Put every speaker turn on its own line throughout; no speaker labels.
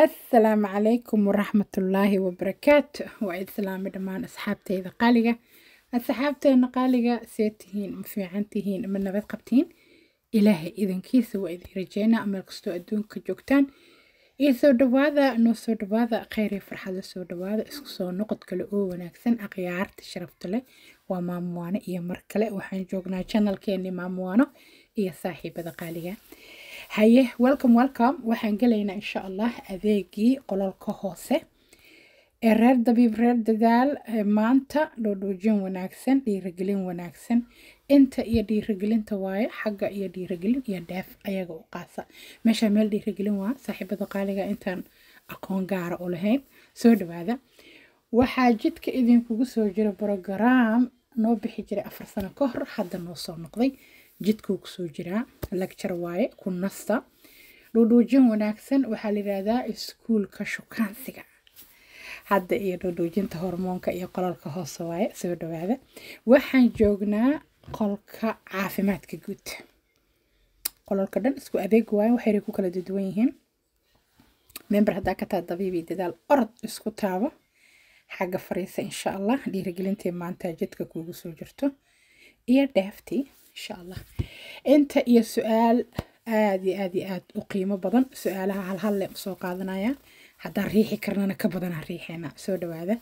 assalaamu calaykum waraxmatullaahi wabarakaatu waa idsalaami dhammaan asxaabteyda qaaliga asxaabteena qaaliga see tihiin ma fiican tihiin ma nabad qabtiin ilaahay idankiisa waa idin rajeyna meel kastoo adduunka joogtaan iyo soo dhawaada noo soo dhawaada kheyr iyo farxad soo dhawaada isku soo noqod kale oo wanaagsan akhyaarta sharafta leh waa maamuwaano iyo mar kale waxaan joognaa janalkeeni maamuwaano iyo saaxiibada qaaliga haye welcome welcome waxaan gelaynaa insha allah adeegii qololka hoose ee reer dabiib reer dadaal maanta dhoodhoojin wanaagsan dhiirigelin wanaagsan inta iyo dhiirigelinta waaye xagga iyo dhiirigelin iyo dheef ayaga u qaasa meeshaa meel dhiirigelin waa saaxiibada qaaliga intaan aqoon gaara u lahayn soo dhawaada waxaa jidka idinkugu soo jira brogaram noo bixi jiray afar sano ka hor hadda noo soo noqday jidkuu kusoo jiraa lecture waaye ku nasta dhuudhuujin wanaagsan waxaa la yidhaahdaa iskuulka shukaansiga hadda iyo dhuudhuujinta hormoonka iyo qolalka hoose waaye soo dhawaada waxaan joognaa qolka caafimaadka guud qolalka dhan isku adeeg waaye waxayna ku kala duwan yihiin member haddaa ka taa dabiibi dadaal orod isku taabo xagga fariisa insha allah dhiirigelintii maanta jidka kuugu soo jirto iyo dheeftii insha allah inta iyo su-aal aada iyo aada iyo aada u qiimo badan su-aalaha halhalle usoo qaadanaya haddaan riixi karnana ka badanaa riixeena soo dhawaada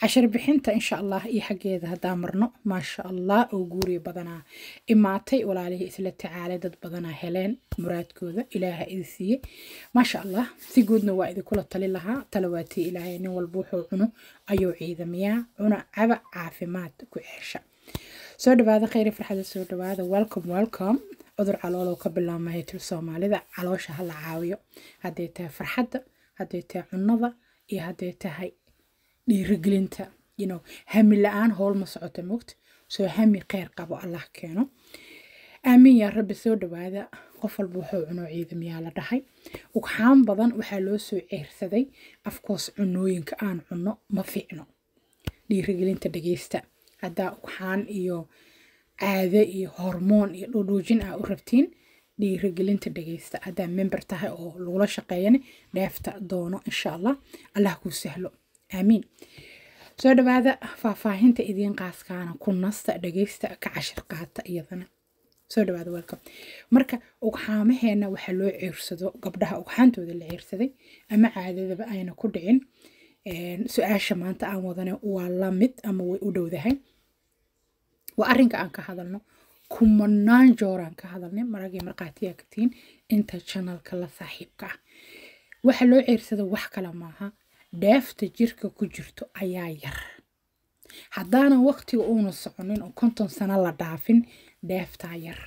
cashar bixinta insha allah iyo xaggeeda haddaan marno maasha allah oo guuri badanaa imaatay walaalihii isla tacaalay dad badanaa heleen muraadkooda ilaaha idi siiye maasha allah si guudna waa idinkula tali lahaa talawaatii ilaahay nin walba wuxuu cuno ayuu ciidamiyaa cuna caba caafimaad ku ceesha soo dhawaada kheyri farxada soo dhawaada welcome welcome cudur calool oo ka bilaabmahay tir soomaalida caloosha hala caawiyo hadday tahay farxadda hadday tahay cunnada iyo hadday tahay dhiirigelinta ino hami la-aan howl ma socoto mogt soo hami kheyr qabo allah keeno aamiin yaa rabbi soo dhawaada qof walba wuxuu cunoo ciidamyaa la dhahay ugxaan badan waxaa loo soo ceersaday afkoos cunooyinka aan cunno ma fiicno dhiirigelinta dhegeysta hadaa ugxaan iyo caado iyo hormoon iyo dhuudhuujin aa u rabtiin dhiirigelinta dhegeysta hadaa member tahay oo lagula shaqeeyana dheefta doono insha allah allah kuu sahlo aamiin soo dhawaada faahfaahinta idiin qaaskaana ku nasta dhegeysta ka cashir qaata iyadana soo dhawaada welcome marka ugxaamaheena waxaa loo ciirsado gabdhaha ugxaantooda la ciirsaday ama caadadaba ayna ku dhicin su-aasha maanta aan wadane waa lamid ama way u dhowdahay waa arinka aan ka hadalno kumanaan jooraan ka hadalnay maragii markhaatiyaa ka inta janalka la saaxiibka ah waxa loo ceersada wax kale maaha dheefta jirka ku jirto ayaa yar haddaanan waqtiga uuna soconin oo konton sano la dhaafin dheeftaa yar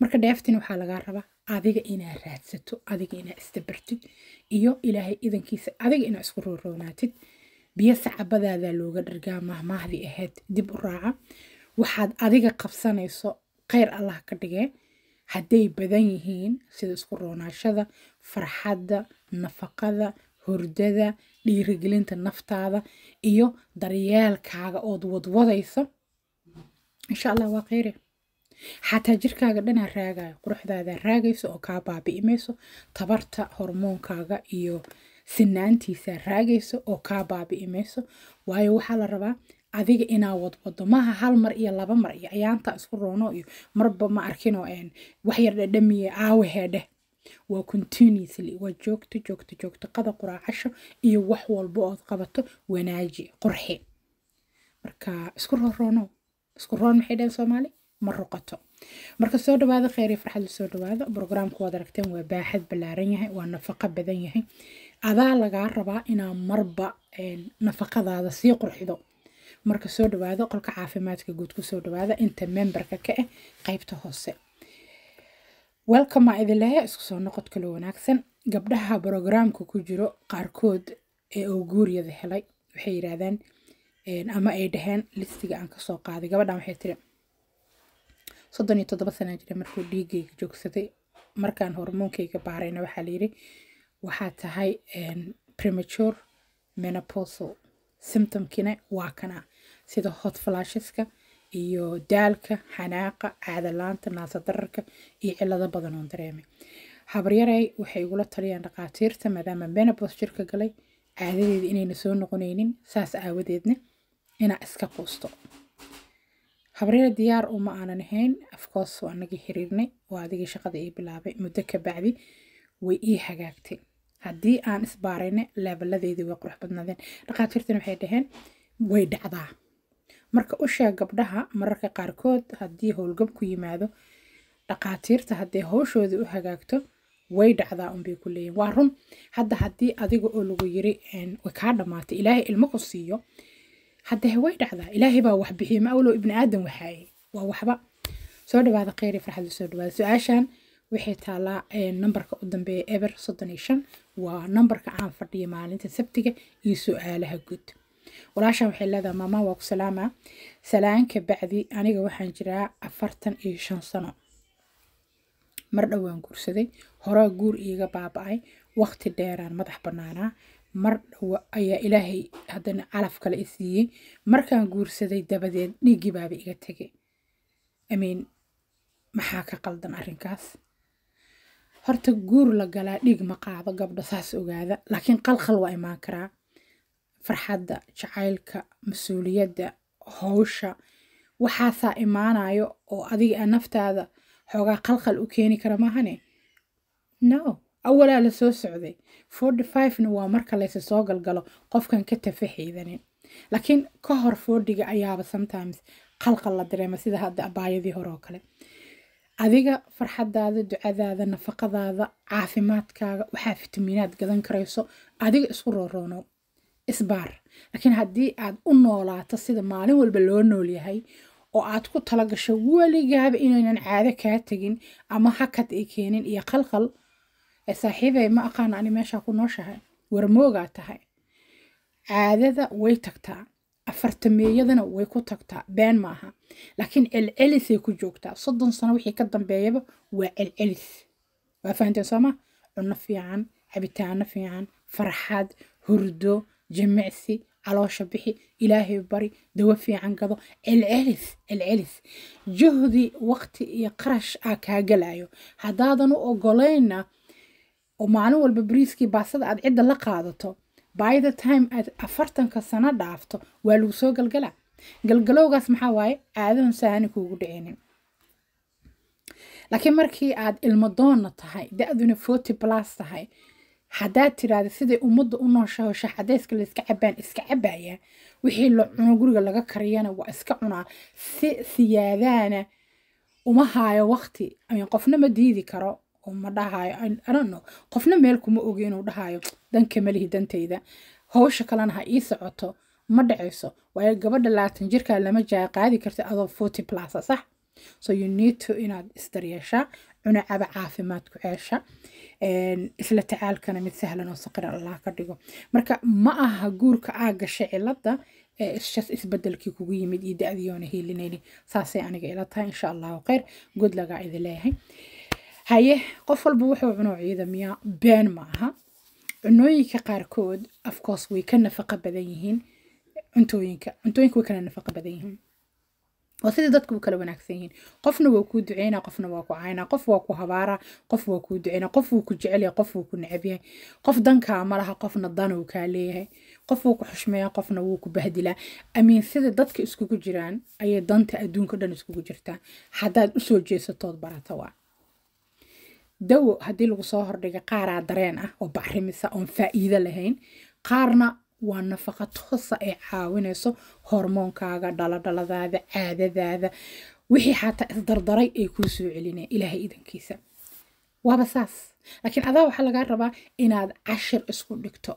marka dheeftina waxaa lagaa rabaa adiga inaa raadsato adiga inaa istabartid iyo ilaahay idankiisa adiga inaa isku rooroonaatid biyo sacabadaada looga dhargaa mahmaahdi ahayd dib u raaca waxaad adiga qabsanayso kheyr allah ka dhigee hadday badan yihiin sida isku roonaashada farxadda nafaqada hordada dhiirigelinta naftaada iyo daryeelkaaga ood wadwadayso insha allah waa kheyre xataa jirkaaga dhanaa raagayo quruxdaada raagayso oo kaa baabi'imayso tabarta hormoonkaaga iyo sinaantiisa raagayso oo kaa baabi'imayso waayo waxaa la rabaa adiga inaa wadwado maaha hal mar iyo laba mar iyo ayaantaa isku roono iyo marba ma arkinoo waxyar dhadhamiye aawe heedheh waa continuously waa joogto joogto joogto qada quraacasho iyo wax walba ood qabato wanaaji qurxi marka isku rooroono isku roon maxay dhaheen soomaali ma ruqato marka soo dhawaada kheyr iyo farxad lasoo dhawaado brograamku waad aragteen waa baaxad ballaaran yahay waa nafaqo badan yahay adaa lagaa rabaa inaa marba nafaqadaada sii qurxido marka soo dhawaado qolka caafimaadka guud kusoo dhawaada inta memberka ka ah eh, qeybta hoose welkamaa idinlehe isku soo noqod kaloo wanaagsan gabdhaha brograamka ku jiro qaarkood ee oo guuriyada helay waxay yiraahdaan ama ay dhaheen listiga aan kasoo qaaday gabadhan waxay tiri soddon iyo toddoba sanaa jira markuu dhiigeyga joogsaday markaan hormoonkayga baarayna waxaa layidhi waxaa tahay premature menoposal symptomkina waa kana sida hot flasheska iyo daalka xanaaqa caadalaanta naasadararka iyo cilado badan oon dareemay habaryaray waxay igula taliyaan dhaqaatiirta maadaama menopos jirka galay caadadeeda inayna soo noqonaynin saas aawadeedna inaa iska quusto habriir diyaar uma aanan ahayn afkoos waa naga xiriirnay waa adigii shaqada ii bilaabay muddo ka way ii hagaagtay haddii aan isbaarayna leebaladeydii way qurux badnaadeen dhaqaatiirtana waxay dhaheen way dhacdaa marka u sheeg gabdhaha mararka qaarkood haddii howlgab ku yimaado dhaqaatiirta haddee howshoodii u hagaagto way dhacdaa unbay ku leeyihin waa run hadda haddii adiga oo lagu yiri way kaa dhammaatay ilaahay ilmo ku siiyo hadda way dhacdaa ilaahay baa wax bixiye ma awlow ibni aadan waxaaye waa waxba soo dhawaada kheyr iyo farxadda soo dhawaada su aashaan waxay taalaa nambarka u dambeeya eber soddon iyo shan waa nambarka aan fadhiya maalinta sabtiga iyo su-aalaha guud walaashaan waxay leedahay maamaan waa ku salaamaa salaanka bacdi aniga waxaan jiraa afartan iyo shan sano mar waan guursaday horaa guur iiga baaba-ay waqti dheeraan madax bannaanaa mar dhowa ayaa ilaahay haddana calaf kale i siiyey markaan guursaday dabadeed dhiiggii baaba iga tegay amiin maxaa ka qaldan arrinkaas horta guur la galaa dhiig ma qaado gabdho saas ogaada laakiin qalqal waa imaan karaa farxadda jacaylka mas-uuliyadda howsha waxaasaa imaanayo oo adiga naftaada xoogaa qalqal u keeni kara maahane no awalaa la soo socday forty fivena waa marka layse soo galgalo qofkan ka tafe xiidanin laakiin ka hor fordiga ayaaba sometimes qalqal la dareema sida hadda abaayadii hore kale adiga farxadaada ducadaada nafaqadaada caafimaadkaaga waxaa fitamiinaad gadan karayso adiga isku rooroonow isbaar laakiin haddii aad u noolaato sida maalin walba loo nool yahay oo aad ku talagasho gasho weligaaba inaynan caado kaa tegin ama hakad ay keenin iyo qalqal saaxiibey ma aqaan ani meeshaa ku nooshahay warmoogaa tahay caadada way tagtaa afartameeyadana way ku tagtaa been maaha laakiin celcelisay ku joogtaa soddon sano wixii ka dambeeyaba waa celcelis waa fahanteen sooma cunno fiican cabitaano fiican farxad hurdo jimicsi caloosha bixi ilaahay bari dawo fiican gado celcelis celcelis juhdi waqti iyo qarash aa kaa galaayo haddaadan u ogolaynna oo maalin walba briiskii baasada aad cidda la qaadato by the time aad afartanka sano dhaafto waa lagu soo galgalaa galgalowgaas maxaa waaye aadahon sahani kuugu dhicinin laakiin markii aad ilmadoonna tahay da-duna forty plus tahay haddaad tiraahda siday ummadda u nooshaho shaxadeyska layska cabaan iska cabaya wixii la cuno guriga laga kariyana waa iska cunaa si siyaadaana uma haayo waqti qofna ma diidi karo uma dhahayo aranno qofna meel kuma ogi inuu dhahayo danka malihi dantayda hawsha kalena ha ii socoto ma dhacayso waayo gabadha laatan jirkaa lama jaa qaadi adoo forty plusa ah sax so you need to inaad isdaryeeshaa cunacaba caafimaad ku ceesha isla tacaalkana mid sahlan oo saqiran allah ka dhigo marka ma aha guurka aa gasha cilada shas isbedelkii kugu yimid iyo da-diyoona saasay aniga ila tahay insha allahu kheyr good lagaa idin leeyahay haye qof walba wuxuu cuno ciida miyaa been ma aha cunooyinka qaarkood afcourse way ka nafaqo badan yihiin cuntooyinka cuntooyinka way kala nafaqo badan yihiin waa sidii dadku u kala wanaagsan yihiin qofna waa kuu duceynaa qofna waa ku caynaa qof waa ku habaaraa qof waa kuu duceynaa qof wuu ku jecel qof wuu ku necab qof dankaa ma laha qofna dan kaa leeyahay qof wuu ku xushmeeyaa qofna wuu ku bahdilaa amiin sida dadka iskugu jiraan ayay danta adduunka dhan iskugu jirtaa haddaad usoo jeesatood barata waa dawo haddii lagu soo hordhiga qaaraa dareen ah oo bacrimisa ah, oon faa'iido lahayn qaarna waa nafaqa toosa ay caawinayso hormoonkaaga dhaladhaladaada caadadaada wixii xataa isdardaray ay kuu soo celinaya ilaahay idankiisa waaba saas laakiin adaa waxaa lagaa rabaa inaad cashir isku dhigto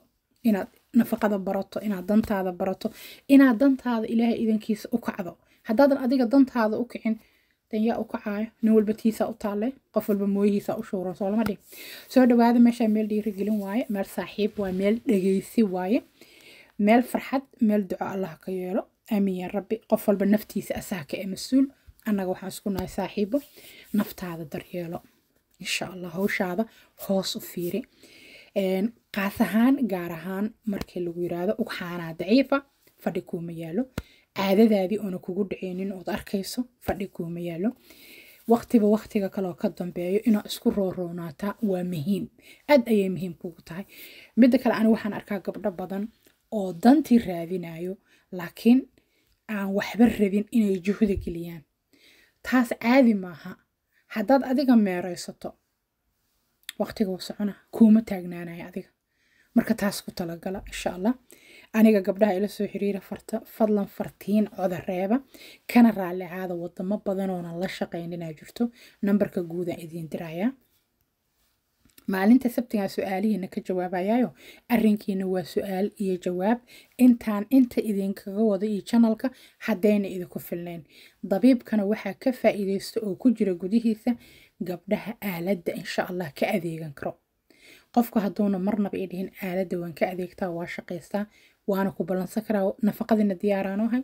inaad nafaqada barato inaad dantaada barato inaad dantaada ilaahay idankiisa u kacdo haddaadan adiga dantaada u kicin dan yaa u kacaayo nin walba tiisaa u taalle qof walba mooyihiisaa u shuuran soo lama dhig soo dhawaada meeshaa meel dhiirigelin waaye meel saaxiib waaye meel dhegeysi waaye meel farxad meel duco allah ka yeelo aamin yaa rabbi qof walba naftiisa asaha ee mas-uul annaga waxaan isku nahay saaxiibo naftaada daryeelo insha allah hawshaada hoos u fiiri qaas ahaan gaar ahaan markii lagu yiraahdo ugxaanaa daciifa fadhi kuuma yaalo caadadaadii oona kugu dhiceynin ood arkayso fadhi kuuma yaalo waqtiba waqtiga kaleo ka dambeeyo inaa isku rooroonaataa waa muhiim aad ayay muhiim kugu tahay midda kale ani waxaan arkaa gabdho badan oo dantii raadinayo laakiin aan waxba rabin inay juhda geliyaan taas caadi maaha haddaad adiga meeraysato waqtiga socona kuuma taagnaanayo adiga marka taas ku talagala insha allah aniga gabdhaha ila soo xiriira farta fadlan fartiin coda reeba kana raali ahaada wadamo badanoona la shaqayn inaa jirto nambarka guudaan idiin dirayaa maalinta sabtigaa su-aalihiina ka jawaabayaayo arinkiina waa su-aal iyo jawaab intaan inta idinkaga wada iyo janalka haddayna idinku filnayn dabiibkana waxaa ka faa'iidaysta oo ku jira gudihiisa gabdhaha aaladda insha allah ka adeegan karo qofku hadduuna marnaba i aaladda waan ka adeegtaa waa shaqaystaa waana ku ballansan karaa nafaqadina diyaaraan ahay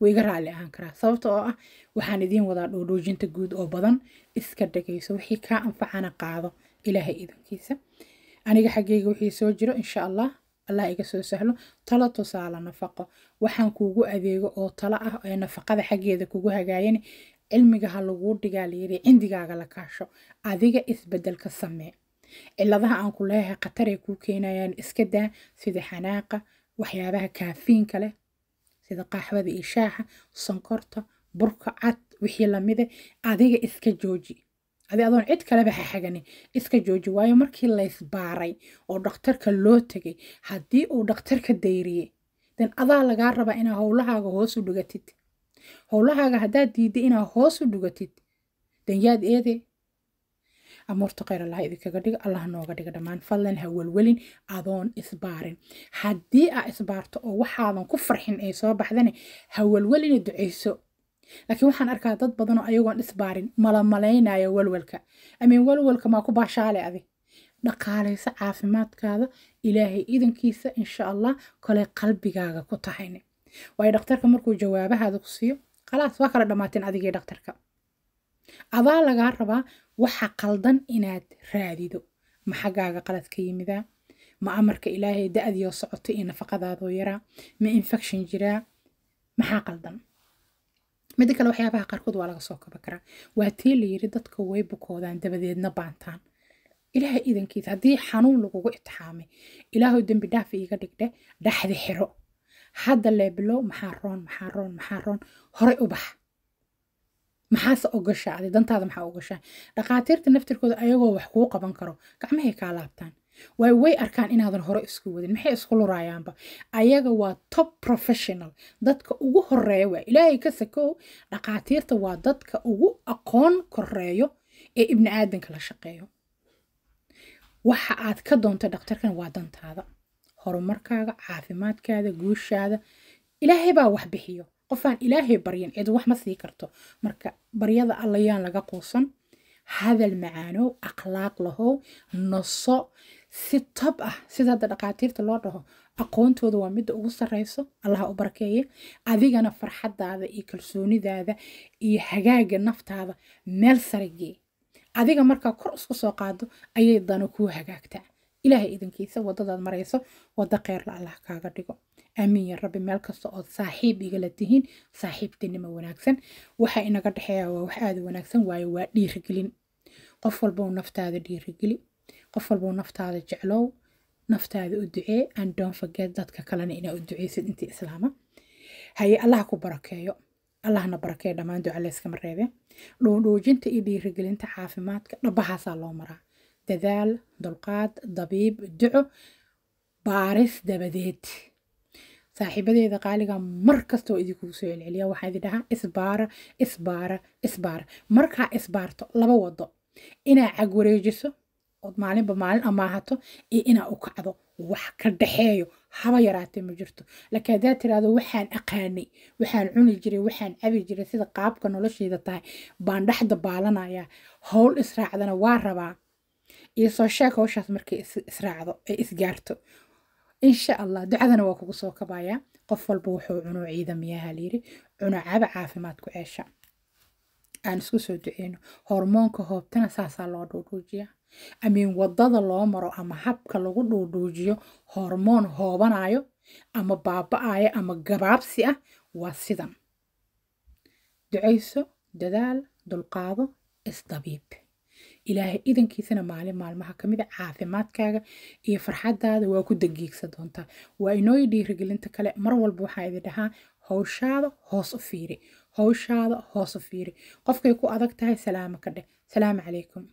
way iga raalli ahaan karaa sababta oo ah waxaan idiin wadaa dhoodhoojinta guud oo badan iska dhagayso wixii kaa anfacana qaado ilaahay idankiisa aniga xaggeyga wixii soo jiro insha allah allah iga soo sahlo talo tusaale nafaqo waxaan kuugu adeego oo talo ah ee nafaqada xaggeeda kugu hagaayani cilmiga ha laguu dhigaa layiri cindigaaga la kaasho adiga isbedelka samee ciladaha aan ku leeyahay khatar ay kuu keenayaan iska daa sida xanaaqa waxyaabaha kaafiinka leh sida qaxwada iyo shaaxa sonkorta burka cad wixii lamide ah, adiga iska jooji adi adoon cid kaleba haxaganin iska jooji waayo markii laysbaaray oo dhakhtarka loo tegay haddii uu dhakhtarka dayriye den adaa lagaa rabaa inaa howlahaaga hoos u dhigatid howlahaaga haddaad diidda inaa hoos u dhigatid den yaad eede amuurta kheyr allaha idinkaga dhiga allah nooga dhiga dhammaan fadlan ha welwelin adoon isbaarin haddii aa isbaarto oo waxaadan ku farxin ay soo baxdane ha welwelina ducayso laakiin waxaan arkaa dad badan ayagoon isbaarin malamalaynayo walwalka amin walwalka maa ku baashaale adig dhaqaalaysa caafimaadkaada ilaahay idankiisa insha allah kolay qalbigaaga ku tahayne waayo dhakhtarka markuu jawaabahaada ku siiyo khalaas waa kala dhammaateen adigii dhakhtarka adaa lagaa rabaa waxa qaldan inaad raadido ma xaggaaga qalad ka yimidaa ma amarka ilaahay da-dioo socotay iyo nafaqadaadoo yaraa ma infection jiraa maxaa qaldan midda kale waxyaabaha qaarkood waa laga soo kaba karaa waa tii la yiri dadka way bukoodaan dabadeedna baantaan ilaahay idankiisa haddii xanuun lagugu itixaamay ilaahw dembi dhaaf iiga dhigdhe dhaxdi xiro hadda leeblo maxaa roon maxaa roon maxaa roon horay u bax maxaase ogashaa adi dantaada maxaa ogashaa dhakhaatiirta naftirkooda ayagoo wax kuu qaban karo gacmahay kaa laabtaan waay way arkaan inaadan hore isku wadin maxay isku luraayaanba ayaga waa top professional dadka ugu horeeya waa ilaahay ka sakow dhaqaatiirta waa dadka ugu aqoon koreeyo ee ibni aadanka la shaqeeyo waxa aad ka doonta dhakhtarkan waa dantaada horumarkaaga caafimaadkaada guushaada ilaahay baa wax bixiyo qofaan ilaahay baryan cid wax ma sii karto marka baryada allayaan laga quusan hadal macaanow akhlaaq lahow naso si tab ah sida hadda dhaqaatiirta loo dhaho aqoontooda waa midda ugu sarreyso allaha u barkeeye adigana farxaddaada iyo kalsoonidaada iyo hagaaga naftaada meel saragee adiga markaa kor isku soo qaado ayay dano kuu hagaagtaa ilaahay idankiisa wadadaad marayso wada kheerla allah kaaga dhigo aamiin ya rabbi meel kasta ood saaxiib igala tihiin saaxiibtinimo wanaagsan waxa inaga dhexeeya waa wax aada wanaagsan waayo waa dhiirigelin qof walbow naftaada dhiirigeli qof walbow naftaada jeclow naftaada u ducee and don't forget dadka kalena inaa u duceysid intii islaama haye allah ku barakeeyo allahna barakee dhammaan duca layskama reebe iyo dhiirigelinta caafimaadka dhabahaasaa loo maraa dadaal dulqaad dabiib duco baaris dabadeed saaxiibadeeda qaaliga mar kastoo idinkugu soo celceliya waxaa idin dhahaa isbaara isbaara isbaara markaa isbaarto laba wado inaa cag wareejiso ood maalinba maalin amaahato iyo inaa u kacdo wax ka dhaxeeyo haba yaraatee ma jirto laakiin haddaad tiraahdo waxaan aqaanay waxaan cuni jiray waxaan cabi jiray sida qaabka nolosheyda tahay baan dhex dabaallanayaa howl israacdana waa rabaa iyo soo sheeg howshaas markay israacdo ee isgaarto insha allah ducadana waa kugu soo kabayaa qof walba wuxuu cuno ciidamiyaha layiri cuno caba caafimaad ku ceesha aan isku soo duceyno hormoonka hoobtana saasaa loo dhuudhuujiya amiin wadada loo maro ama habka lagu dhuudhuujiyo hormoon hoobanayo ama baaba ama gabaabsi ah waa sidan ducayso dadaal dulqaado isdabiib ilaahay idankiisana maalin maalmaha kamida ah, caafimaadkaaga iyo farxadaada waa ku dangeegsa doontaa waa inooyi dhiirigelinta kale mar walba waxaa idin dhahaa hawshaada hoos u fiiri hawshaada hoos u fiiri qofkay ku adag tahay salaama ka dheh salaamu calaykum